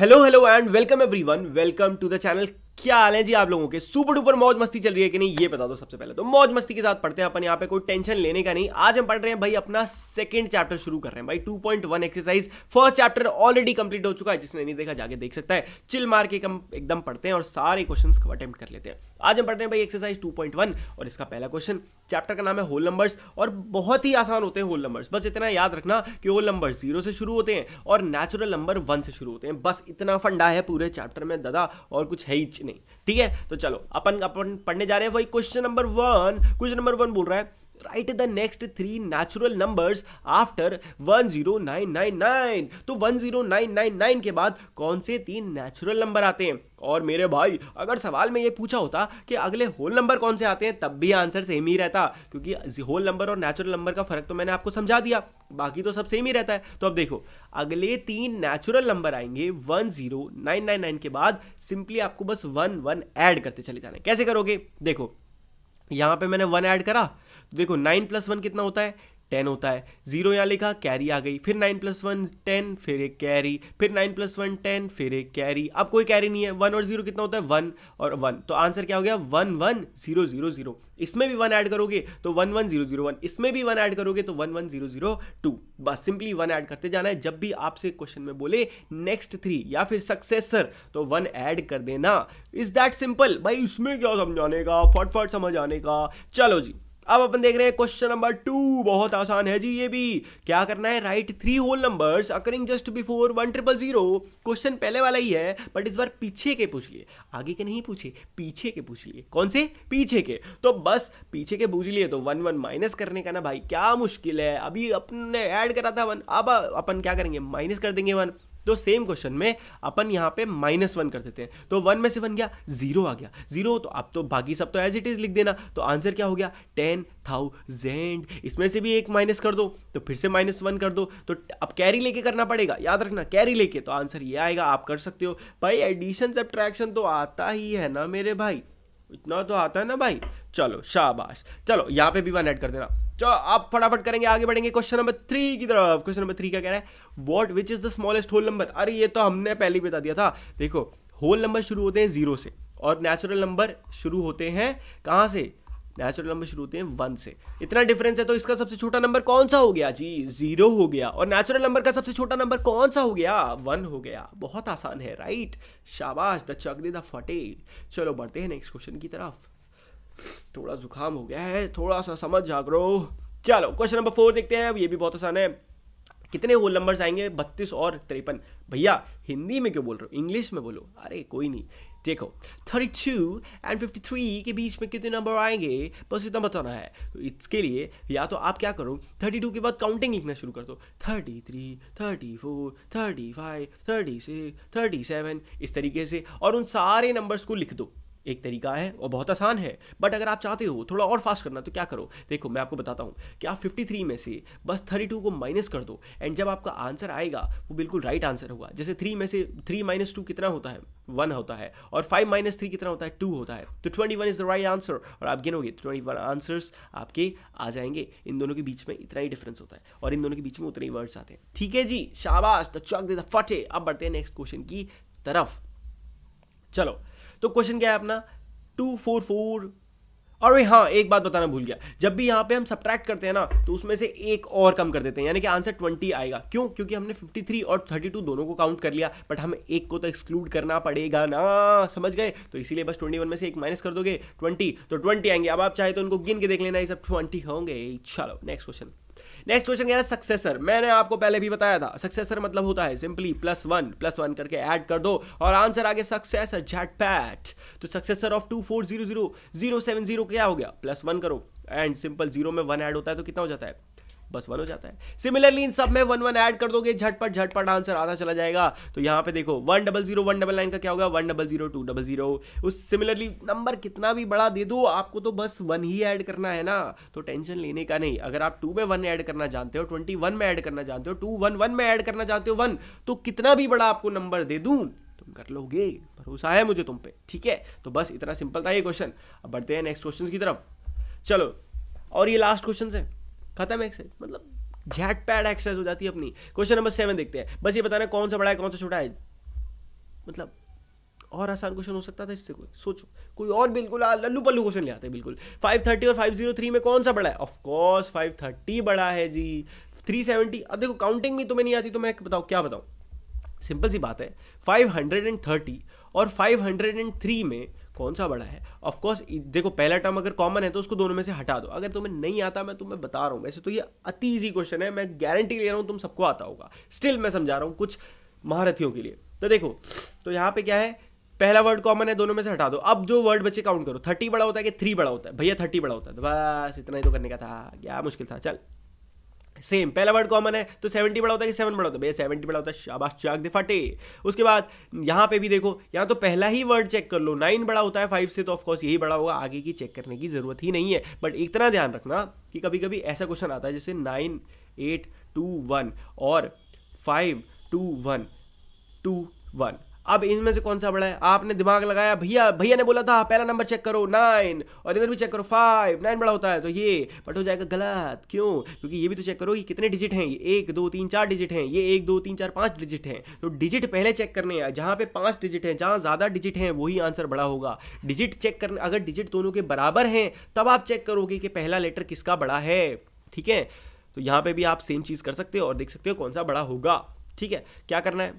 Hello, hello and welcome everyone. Welcome to the channel क्या हाल है जी आप लोगों के सुपर डुपर मौज मस्ती चल रही है कि नहीं ये बता दो सबसे पहले तो मौज मस्ती के साथ पढ़ते हैं अपन यहाँ पे कोई टेंशन लेने का नहीं आज हम पढ़ रहे हैं भाई अपना सेकंड चैप्टर शुरू कर रहे हैं भाई 2.1 exercise first chapter already complete हो चुका है जिसने नहीं देखा जाके देख सकता है चिल मार के एकदम पढ़ते हैं और सारे क्वेश्चन को अटेम्प्ट कर लेते हैं आज हम पढ़ रहे हैं भाई एक्सरसाइज टू और इसका पहला क्वेश्चन चैप्टर का नाम है होल नंबर्स और बहुत ही आसान होते हैं होल नंबर्स बस इतना याद रखना कि होल नंबर जीरो से शुरू होते हैं और नेचुरल नंबर वन से शुरू होते हैं बस इतना फंडा है पूरे चैप्टर में दादा और कुछ है ही नहीं ठीक है तो चलो अपन अपन पढ़ने जा रहे हैं वही question number one question number one बोल रहा है write the next three natural numbers after 10999 तो 10999 के बाद कौन से तीन नेचुरल नंबर आते हैं और मेरे भाई अगर सवाल में ये पूछा होता कि अगले होल नंबर कौन से आते हैं तब भी आंसर सेम ही रहता क्योंकि होल नंबर और नेचुरल नंबर का फर्क तो मैंने आपको समझा दिया बाकी तो सब सेम ही रहता है तो अब देखो अगले तीन नेचुरल नंबर आएंगे 10999 के बाद सिंपली आपको बस वन वन ऐड करते चले जाना कैसे करोगे देखो यहां पे मैंने वन ऐड करा देखो नाइन प्लस वन कितना होता है टेन होता है जीरो यहाँ लिखा कैरी आ गई फिर नाइन प्लस वन टेन फिर एक कैरी फिर नाइन प्लस वन टेन फिर एक कैरी अब कोई कैरी नहीं है वन और जीरो कितना होता है वन और वन तो आंसर क्या हो गया one one zero zero zero इसमें भी वन ऐड करोगे तो one one zero zero one इसमें भी वन ऐड करोगे तो one one zero zero two बस सिंपली वन ऐड करते जाना है जब भी आपसे क्वेश्चन में बोले नेक्स्ट थ्री या फिर सक्सेसर तो वन ऐड कर देना इज दैट सिंपल भाई उसमें क्या समझाने का फटफट समझ आने का चलो जी अब अपन देख रहे हैं क्वेश्चन नंबर टू बहुत आसान है जी ये भी क्या करना है write three whole numbers occurring just before one triple zero question पहले वाला ही है बट इस बार पीछे के पूछ लिए आगे के नहीं पूछे पीछे के पूछ लिए कौन से पीछे के तो बस पीछे के पूछ लिए तो वन वन माइनस करने का ना भाई क्या मुश्किल है अभी अपने ऐड करा था वन अब अपन क्या करेंगे माइनस कर देंगे वन तो सेम क्वेश्चन में अपन यहाँ पे माइनस वन कर देते हैं तो वन में से वन गया जीरो आ गया जीरो तो अब तो बाकी सब तो एज इट इज लिख देना तो आंसर क्या हो गया टेन थाउजेंड इसमें से भी एक माइनस कर दो तो फिर से माइनस वन कर दो तो अब कैरी लेके करना पड़ेगा याद रखना कैरी लेके तो आंसर ये आएगा आप कर सकते हो भाई एडिशन सब तो आता ही है ना मेरे भाई इतना तो आता है ना भाई चलो शाबाश चलो यहाँ पे भी वन ऐड कर देना चलो आप फटाफट करेंगे आगे बढ़ेंगे क्वेश्चन नंबर थ्री की तरफ क्वेश्चन नंबर थ्री क्या कह रहा है what which is the smallest whole number अरे ये तो हमने पहले ही बता दिया था देखो होल नंबर शुरू होते हैं जीरो से और नेचुरल नंबर शुरू होते हैं कहाँ से नेचुरल नंबर शुरू होते हैं वन से इतना डिफरेंस है तो इसका सबसे छोटा नंबर कौन सा हो गया जी जीरो हो गया और नेचुरल नंबर का सबसे छोटा नंबर कौन सा हो गया वन हो गया बहुत आसान है राइट शाबाश द चकदी द फटेल चलो बढ़ते हैं नेक्स्ट क्वेश्चन की तरफ थोड़ा जुकाम हो गया है थोड़ा सा समझ जागरो चलो क्वेश्चन नंबर फोर देखते हैं ये भी बहुत आसान है कितने होल नंबर्स आएंगे बत्तीस और तिरपन भैया हिंदी में क्यों बोल रहे हो इंग्लिश में बोलो अरे कोई नहीं देखो 32 एंड 53 के बीच में कितने नंबर आएंगे बस इतना बताना है तो इसके लिए या तो आप क्या करो 32 के बाद काउंटिंग लिखना शुरू कर दो 33 34 35 36 37 इस तरीके से और उन सारे नंबर्स को लिख दो एक तरीका है और बहुत आसान है बट अगर आप चाहते हो थोड़ा और फास्ट करना तो क्या करो देखो मैं आपको बताता हूँ कि आप 53 में से बस 32 को माइनस कर दो एंड जब आपका आंसर आएगा वो बिल्कुल राइट आंसर होगा जैसे थ्री में से थ्री माइनस टू कितना होता है वन होता है और फाइव माइनस थ्री कितना होता है टू होता है तो twenty one is the right answer और आप गिनोगे ट्वेंटी वन आंसर्स आपके आ जाएंगे इन दोनों के बीच में इतना ही डिफरेंस होता है और इन दोनों के बीच में उतने ही वर्ड्स आते हैं ठीक है जी शाबाश द चौक दे द फटे अब बढ़ते हैं नेक्स्ट क्वेश्चन की तरफ चलो तो क्वेश्चन क्या है अपना टू फोर फोर और भाई हाँ एक बात बताना भूल गया जब भी यहाँ पे हम सब्ट्रैक्ट करते हैं ना तो उसमें से एक और कम कर देते हैं यानी कि आंसर ट्वेंटी आएगा क्यों क्योंकि हमने फिफ्टी थ्री और थर्टी टू दोनों को काउंट कर लिया बट हमें एक को तो एक्सक्लूड करना पड़ेगा ना समझ गए तो इसीलिए बस ट्वेंटी वन में से एक माइनस कर दोगे ट्वेंटी तो ट्वेंटी आएंगे अब आप चाहे तो उनको गिन के देख लेना ये सब ट्वेंटी होंगे चलो नेक्स्ट क्वेश्चन नेक्स्ट क्वेश्चन क्या है सक्सेसर मैंने आपको पहले भी बताया था सक्सेसर मतलब होता है simply plus one plus one करके ऐड कर दो और आंसर आगे सक्सेसर पैट तो successor of two four zero zero zero seven zero क्या हो गया प्लस वन करो एंड सिंपल जीरो में वन ऐड होता है तो कितना हो जाता है बस वन हो जाता है सिमिलरली इन सब में वन वन ऐड कर दोगे झटपट झटपट आंसर आधा चला जाएगा तो यहाँ पे देखो one double zero one double nine का क्या होगा one double zero two double zero उस सिमिलरली नंबर कितना भी बड़ा दे दो आपको तो बस वन ही ऐड करना है ना तो टेंशन लेने का नहीं अगर आप टू में वन ऐड करना जानते हो ट्वेंटी वन में ऐड करना जानते हो टू वन वन में ऐड करना जानते हो वन तो कितना भी बड़ा आपको नंबर दे दूँ तुम कर लोगे भरोसा है मुझे तुम पे ठीक है तो बस इतना सिंपल था ये क्वेश्चन अब बढ़ते हैं नेक्स्ट क्वेश्चन की तरफ चलो और ये लास्ट क्वेश्चन है खत्म एक्सरसाइज मतलब झैट पैड एक्सरसाइज हो जाती है अपनी क्वेश्चन नंबर सेवन देखते हैं बस ये बताना कौन सा बड़ा है कौन सा छोटा है मतलब और आसान क्वेश्चन हो सकता था इससे कोई सोचो कोई और बिल्कुल लल्लू पल्लू क्वेश्चन ले आते हैं बिल्कुल 530 और 503 में कौन सा बड़ा है ऑफकोर्स फाइव 530 बड़ा है जी 370 अब देखो काउंटिंग भी तुम्हें नहीं आती तो मैं बताओ क्या बताऊँ सिंपल सी बात है 530 और 503 में कौन सा बड़ा है ऑफकोर्स देखो पहला टर्म अगर कॉमन है तो उसको दोनों में से हटा दो अगर तुम्हें नहीं आता मैं तुम्हें बता रहा हूँ वैसे तो ये अति ईजी क्वेश्चन है मैं गारंटी ले रहा हूँ तुम सबको आता होगा स्टिल मैं समझा रहा हूँ कुछ महारथियों के लिए तो देखो तो यहाँ पे क्या है पहला वर्ड कॉमन है दोनों में से हटा दो अब जो वर्ड बचे काउंट करो थर्टी बड़ा होता है कि थ्री बड़ा होता है भैया थर्टी बड़ा होता है बस इतना ही तो करने का था क्या मुश्किल था चल सेम पहला वर्ड कॉमन है तो सेवेंटी बड़ा होता है कि सेवन बड़ा होता है भैया सेवेंटी बड़ा होता है शाबाश चाक दे फटे उसके बाद यहाँ पे भी देखो यहाँ तो पहला ही वर्ड चेक कर लो नाइन बड़ा होता है फाइव से तो ऑफकोर्स यही बड़ा होगा आगे की चेक करने की ज़रूरत ही नहीं है बट इतना ध्यान रखना कि कभी कभी ऐसा क्वेश्चन आता है जैसे नाइन एट टू वन और five two one two one अब इनमें से कौन सा बड़ा है आपने दिमाग लगाया भैया भैया ने बोला था पहला नंबर चेक करो नाइन और इधर भी चेक करो फाइव नाइन बड़ा होता है तो ये बट हो जाएगा गलत क्यों क्योंकि ये भी तो चेक करो कि कितने डिजिट हैं ये एक दो तीन चार डिजिट हैं ये एक दो तीन चार पाँच डिजिट हैं तो डिजिट पहले चेक करने हैं जहाँ पे पाँच डिजिट हैं जहाँ ज़्यादा डिजिट हैं वही आंसर बड़ा होगा डिजिट चेक करने अगर डिजिट दोनों के बराबर हैं तब आप चेक करोगे कि पहला लेटर किसका बड़ा है ठीक है तो यहाँ पे भी आप सेम चीज़ कर सकते हो और देख सकते हो कौन सा बड़ा होगा ठीक है क्या करना है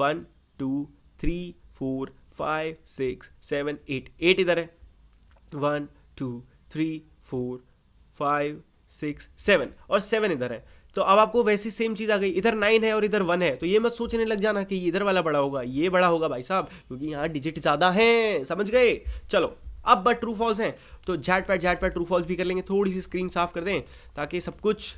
one two three four five six seven eight eight इधर है one two three four five six seven और सेवन इधर है तो अब आपको वैसी सेम चीज़ आ गई इधर नाइन है और इधर वन है तो ये मत सोचने लग जाना कि इधर वाला बड़ा होगा ये बड़ा होगा भाई साहब क्योंकि यहाँ डिजिट ज़्यादा हैं समझ गए चलो अब बट ट्रू फॉल्स हैं तो झैट पैट झैट पैट ट्रू फॉल्स भी कर लेंगे थोड़ी सी स्क्रीन साफ कर दें ताकि सब कुछ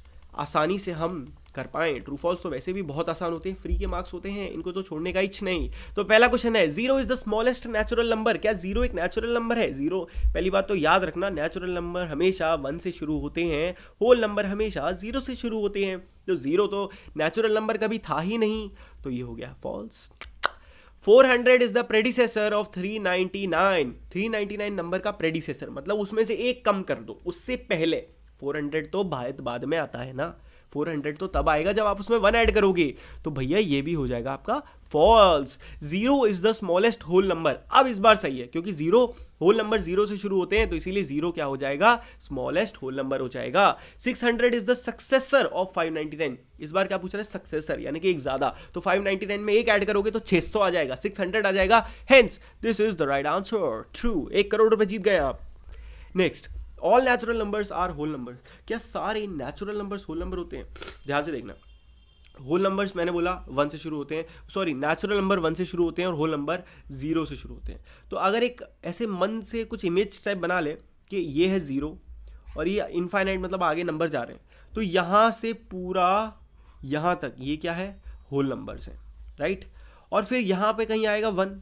आसानी से हम कर पाए ट्रू फॉल्स तो वैसे भी बहुत आसान होते हैं फ्री के मार्क्स होते हैं इनको तो छोड़ने का इच्छ नहीं तो पहला क्वेश्चन है zero is the smallest natural number क्या जीरो एक नेचुरल नंबर है जीरो पहली बात तो याद रखना नेचुरल नंबर हमेशा वन से शुरू होते हैं होल नंबर हमेशा जीरो से शुरू होते हैं तो जीरो तो नेचुरल नंबर कभी था ही नहीं तो ये हो गया false 400 is the predecessor of 399 399 number का प्रेडिसेसर मतलब उसमें से एक कम कर दो उससे पहले 400 तो भारत बाद में आता है ना फोर हंड्रेड तो तब आएगा जब आप उसमें वन ऐड करोगे तो भैया ये भी हो जाएगा आपका false zero is the smallest whole number अब इस बार सही है क्योंकि जीरो होल नंबर जीरो से शुरू होते हैं तो इसीलिए जीरो क्या हो जाएगा स्मॉलेस्ट होल नंबर हो जाएगा six hundred is the successor of five ninety nine इस बार क्या पूछ रहे हैं सक्सेसर यानी कि एक ज्यादा तो फाइव नाइनटी नाइन में एक ऐड करोगे तो छह सौ आ जाएगा सिक्स हंड्रेड आ जाएगा hence this is the right answer true एक करोड़ रुपए जीत गए आप next all natural numbers are whole numbers क्या सारे नेचुरल नंबर्स होल नंबर होते हैं ध्यान से देखना होल नंबर्स मैंने बोला वन से शुरू होते हैं सॉरी नेचुरल नंबर वन से शुरू होते हैं और होल नंबर जीरो से शुरू होते हैं तो अगर एक ऐसे मन से कुछ इमेज टाइप बना ले कि ये है ज़ीरो और ये इनफाइनाइट मतलब आगे नंबर जा रहे हैं तो यहाँ से पूरा यहाँ तक ये क्या है होल नंबर्स हैं राइट और फिर यहाँ पे कहीं आएगा वन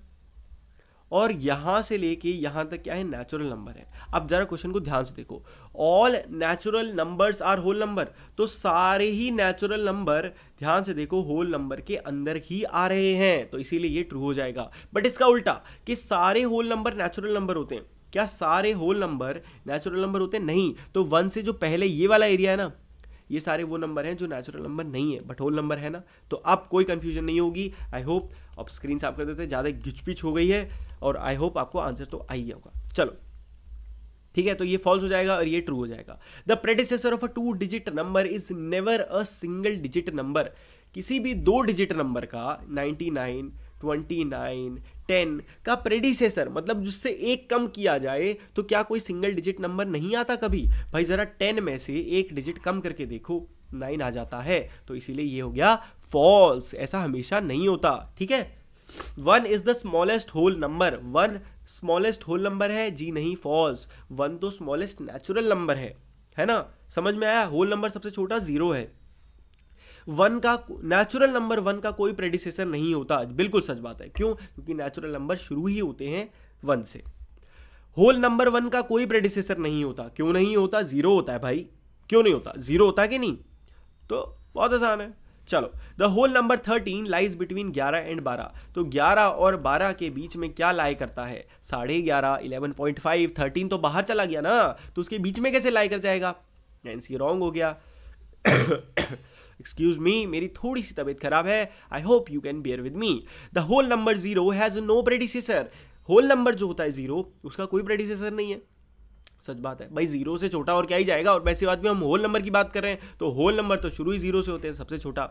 और यहां से लेके यहां तक क्या है नेचुरल नंबर है अब ज़रा क्वेश्चन को ध्यान से देखो all natural numbers are whole number तो सारे ही नेचुरल नंबर ध्यान से देखो होल नंबर के अंदर ही आ रहे हैं तो इसीलिए ये ट्रू हो जाएगा बट इसका उल्टा कि सारे होल नंबर नेचुरल नंबर होते हैं क्या सारे होल नंबर नेचुरल नंबर होते हैं नहीं तो वन से जो पहले ये वाला एरिया है ना ये सारे वो नंबर हैं जो नेचुरल नंबर नहीं है बट होल नंबर है ना तो अब कोई कन्फ्यूजन नहीं होगी आई होप अब स्क्रीन साफ कर देते हैं ज़्यादा घिचपिच हो गई है और आई होप आपको आंसर तो आ ही होगा चलो ठीक है तो ये फॉल्स हो जाएगा और ये ट्रू हो जाएगा the predecessor of a two digit number is never a single digit number किसी भी दो डिजिट नंबर का 99, 29, 10 का प्रेडिसेसर मतलब जिससे एक कम किया जाए तो क्या कोई सिंगल डिजिट नंबर नहीं आता कभी भाई ज़रा 10 में से एक डिजिट कम करके देखो 9 आ जाता है तो इसीलिए ये हो गया फॉल्स ऐसा हमेशा नहीं होता ठीक है one is the smallest whole number one smallest whole number है जी नहीं फॉल्स वन तो स्मॉलेस्ट नेचुरल नंबर है है ना समझ में आया होल नंबर सबसे छोटा जीरो है वन का नेचुरल नंबर वन का कोई प्रेडिसेसर नहीं होता बिल्कुल सच बात है क्यों क्योंकि नेचुरल नंबर शुरू ही होते हैं वन से होल नंबर वन का कोई प्रेडिसेसर नहीं होता क्यों नहीं होता जीरो होता है भाई क्यों नहीं होता जीरो होता कि नहीं तो बहुत आसान है चलो the whole number thirteen lies between ग्यारह एंड बारह तो ग्यारह और बारह के बीच में क्या लाई करता है साढ़े ग्यारह इलेवन पॉइंट फाइव थर्टीन तो बाहर चला गया ना तो उसके बीच में कैसे लाई कर जाएगा एंस ये रॉन्ग हो गया एक्सक्यूज मी मेरी थोड़ी सी तबीयत खराब है I hope you can bear with me the whole number zero has no predecessor whole number जो होता है जीरो उसका कोई प्रेडिसेसर नहीं है सच बात है भाई जीरो से छोटा और क्या ही जाएगा और वैसी बात भी हम होल नंबर की बात कर रहे हैं तो होल नंबर तो शुरू ही जीरो से होते हैं सबसे छोटा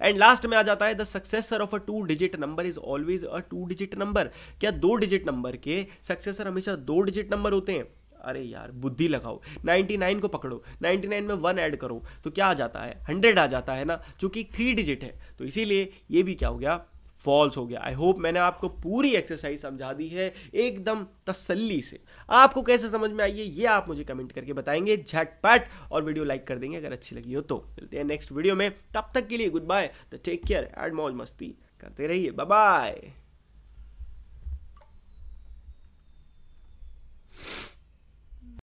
एंड लास्ट में आ जाता है the successor of a two digit number is always a two digit number क्या दो डिजिट नंबर के सक्सेसर हमेशा दो डिजिट नंबर होते हैं अरे यार बुद्धि लगाओ 99 को पकड़ो 99 में वन ऐड करो तो क्या आ जाता है 100 आ जाता है ना चूंकि थ्री डिजिट है तो इसीलिए ये भी क्या हो गया फॉल्स हो गया आई होप मैंने आपको पूरी एक्सरसाइज समझा दी है एकदम तसल्ली से आपको कैसे समझ में आई है ये आप मुझे कमेंट करके बताएंगे झटपट और वीडियो लाइक कर देंगे अगर अच्छी लगी हो तो मिलते हैं नेक्स्ट वीडियो में तब तक के लिए गुड बाय तो टेक केयर एड मौज मस्ती करते रहिए बाय